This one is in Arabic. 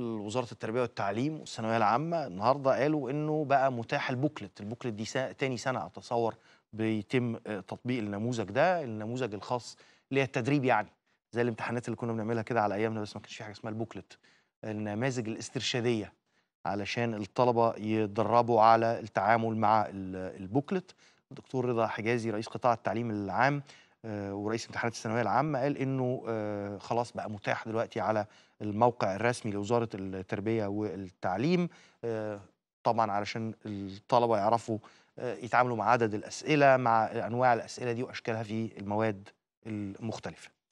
وزاره التربيه والتعليم والثانويه العامه النهارده قالوا انه بقى متاح البوكلت، البوكلت دي سا... تاني سنه اتصور بيتم آه، تطبيق النموذج ده، النموذج الخاص اللي هي التدريب يعني زي الامتحانات اللي كنا بنعملها كده على ايامنا بس ما كانش في حاجه اسمها البوكلت. النماذج الاسترشاديه علشان الطلبه يتدربوا على التعامل مع البوكلت. الدكتور رضا حجازي رئيس قطاع التعليم العام آه، ورئيس امتحانات الثانويه العامه قال انه آه، خلاص بقى متاح دلوقتي على الموقع الرسمي لوزاره التربيه والتعليم آه، طبعا علشان الطلبه يعرفوا يتعاملوا مع عدد الاسئله مع انواع الاسئله دي واشكالها في المواد المختلفه